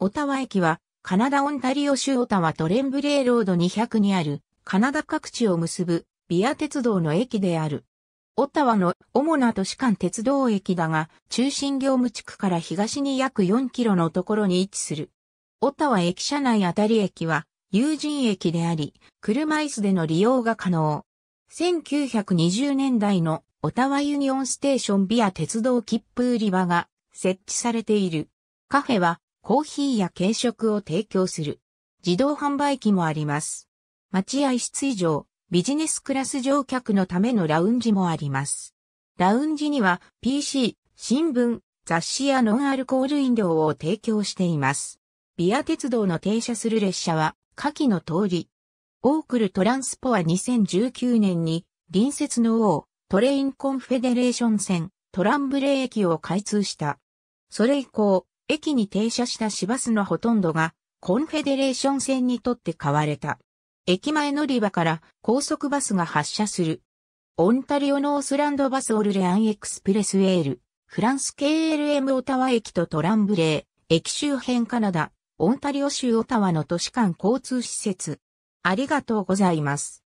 オタワ駅は、カナダ・オンタリオ州オタワトレンブレーロード200にある、カナダ各地を結ぶ、ビア鉄道の駅である。オタワの主な都市間鉄道駅だが、中心業務地区から東に約4キロのところに位置する。オタワ駅舎内あたり駅は、有人駅であり、車椅子での利用が可能。1920年代のオタワユニオンステーションビア鉄道切符売り場が設置されている。カフェはコーヒーや軽食を提供する。自動販売機もあります。待合室以上、ビジネスクラス乗客のためのラウンジもあります。ラウンジには PC、新聞、雑誌やノンアルコール飲料を提供しています。ビア鉄道の停車する列車は、下記の通り。オークルトランスポは2019年に、隣接の王、トレインコンフェデレーション線、トランブレー駅を開通した。それ以降、駅に停車した市バスのほとんどが、コンフェデレーション線にとって買われた。駅前乗り場から高速バスが発車する。オンタリオノースランドバスオルレアンエクスプレスエール、フランス KLM オタワ駅とトランブレー、駅周辺カナダ、オンタリオ州オタワの都市間交通施設。ありがとうございます。